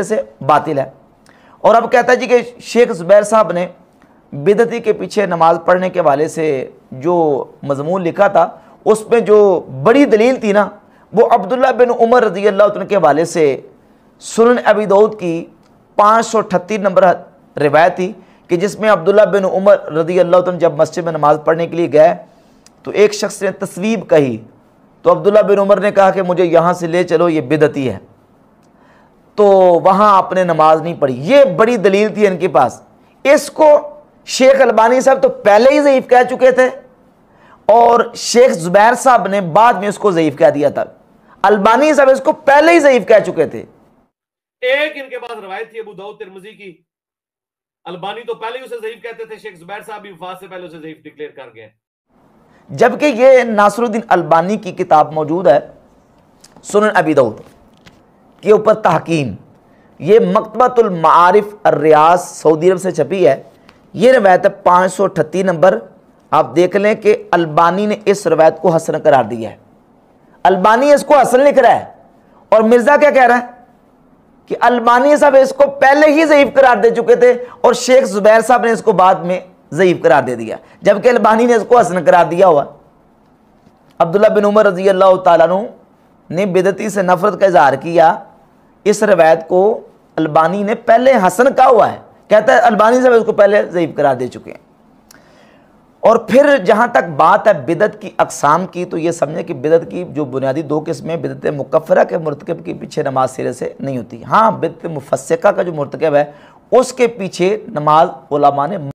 से बातिल है और अब कहता है जी कि शेख ज़ुबैर साहब ने बिदती के पीछे नमाज पढ़ने के वाले से जो मजमून लिखा था उसमें जो बड़ी दलील थी ना वो अब्दुल्ला बिन उमर रजी अल्लाह के वाले से सुन अबी दाऊद की पाँच सौ अठत्तीस नंबर रिवायत थी कि जिसमें अब्दुल्ला बिन उमर रजी अल्लाह जब मस्जिद में नमाज पढ़ने के लिए गए तो एक शख्स ने तस्वीब कही तो अब्दुल्ला बिन उमर ने कहा कि मुझे यहाँ से ले चलो ये बिदती है तो वहाँ आपने नमाज नहीं पढ़ी ये बड़ी दलील थी इनके पास इसको शेख अलबानी साहब तो पहले ही ज़यीफ़ कह चुके थे और शेख ज़ुबैर साहब ने बाद में इसको ज़यीफ़ कह दिया था अलबानी साहब इसको पहले ही ज़यीफ़ कह चुके थे एक इनके पास रवायत थी अबू दाऊद तिरमजी की अलबानी तो पहले ही उसे ज़यीफ़ कहते थे शेख ज़ुबैर साहब भी वफात से पहले उसे ज़यीफ़ डिक्लेयर कर गए जबकि ये नासिरुद्दीन अलबानी की किताब मौजूद है सुन अबी दाऊद के ऊपर तहकीम ये मकतबतुलमारफ अर्रियाज सऊदी अरब से छपी है ये रवायत है पाँच सौ अठत्तीस नंबर आप देख लें कि अल्बानी ने इस रवायत को हसन करार दिया है अल्बानी इसको हसन लिख रहा है और मिर्ज़ा क्या कह रहा है कि अल्बानी साहब इसको पहले ही ज़यीफ़ करार दे चुके थे और शेख ज़ुबैर साहब ने इसको बाद में ज़यीफ़ करार दे दिया जबकि अल्बानी ने इसको हसन करार दिया हुआ अब्दुल्ला बिन उमर रजी अल्लाह तु ने बेदती से नफरत का इजहार किया इस रवायत को अल्बानी ने पहले हसन कहा हुआ है कहता है अल्बानी साहब उसको पहले ज़यीफ़ करार दे चुके हैं और फिर जहाँ तक बात है बिदत की अकसाम की तो ये समझें कि बिदत की जो बुनियादी दो किस्में बिदत मुकफ़रा के मरतकब के पीछे नमाज सिरे से नहीं होती हाँ बिदत मुफसका का जो मरतकब है उसके पीछे नमाज ओलामा ने